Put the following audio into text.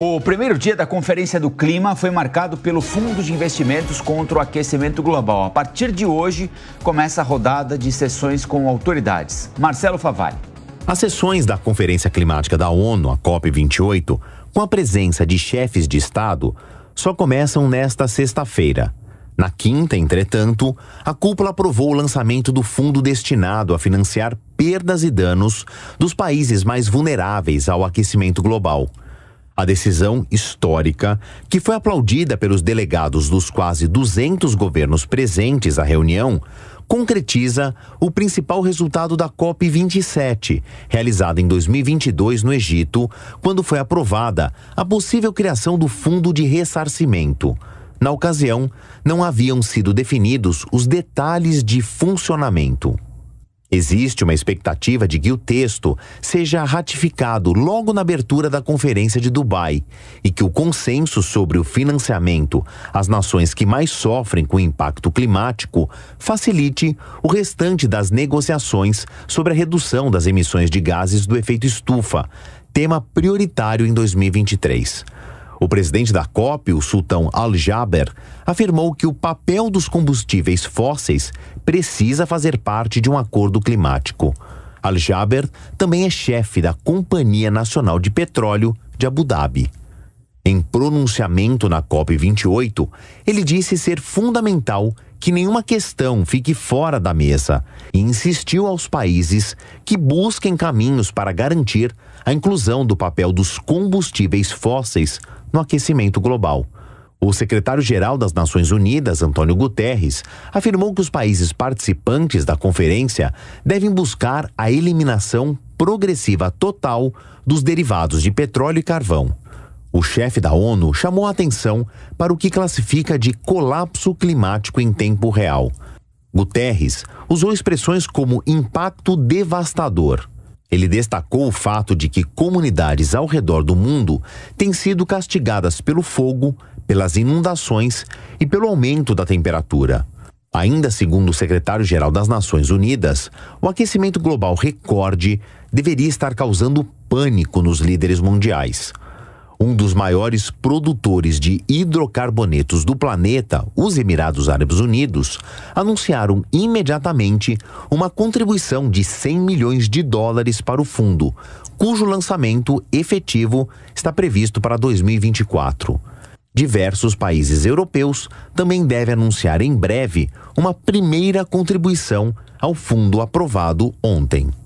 O primeiro dia da Conferência do Clima foi marcado pelo Fundo de Investimentos contra o Aquecimento Global. A partir de hoje, começa a rodada de sessões com autoridades. Marcelo Favalli. As sessões da Conferência Climática da ONU, a COP28, com a presença de chefes de Estado, só começam nesta sexta-feira. Na quinta, entretanto, a cúpula aprovou o lançamento do fundo destinado a financiar perdas e danos dos países mais vulneráveis ao aquecimento global a decisão histórica, que foi aplaudida pelos delegados dos quase 200 governos presentes à reunião, concretiza o principal resultado da COP27, realizada em 2022 no Egito, quando foi aprovada a possível criação do Fundo de Ressarcimento. Na ocasião, não haviam sido definidos os detalhes de funcionamento. Existe uma expectativa de que o texto seja ratificado logo na abertura da Conferência de Dubai e que o consenso sobre o financiamento às nações que mais sofrem com o impacto climático facilite o restante das negociações sobre a redução das emissões de gases do efeito estufa, tema prioritário em 2023. O presidente da COP, o sultão Al-Jaber, afirmou que o papel dos combustíveis fósseis precisa fazer parte de um acordo climático. Al-Jaber também é chefe da Companhia Nacional de Petróleo de Abu Dhabi. Em pronunciamento na COP28, ele disse ser fundamental que nenhuma questão fique fora da mesa e insistiu aos países que busquem caminhos para garantir a inclusão do papel dos combustíveis fósseis no aquecimento global. O secretário-geral das Nações Unidas, Antônio Guterres, afirmou que os países participantes da conferência devem buscar a eliminação progressiva total dos derivados de petróleo e carvão o chefe da ONU chamou a atenção para o que classifica de colapso climático em tempo real. Guterres usou expressões como impacto devastador. Ele destacou o fato de que comunidades ao redor do mundo têm sido castigadas pelo fogo, pelas inundações e pelo aumento da temperatura. Ainda segundo o secretário-geral das Nações Unidas, o aquecimento global recorde deveria estar causando pânico nos líderes mundiais um dos maiores produtores de hidrocarbonetos do planeta, os Emirados Árabes Unidos, anunciaram imediatamente uma contribuição de 100 milhões de dólares para o fundo, cujo lançamento efetivo está previsto para 2024. Diversos países europeus também devem anunciar em breve uma primeira contribuição ao fundo aprovado ontem.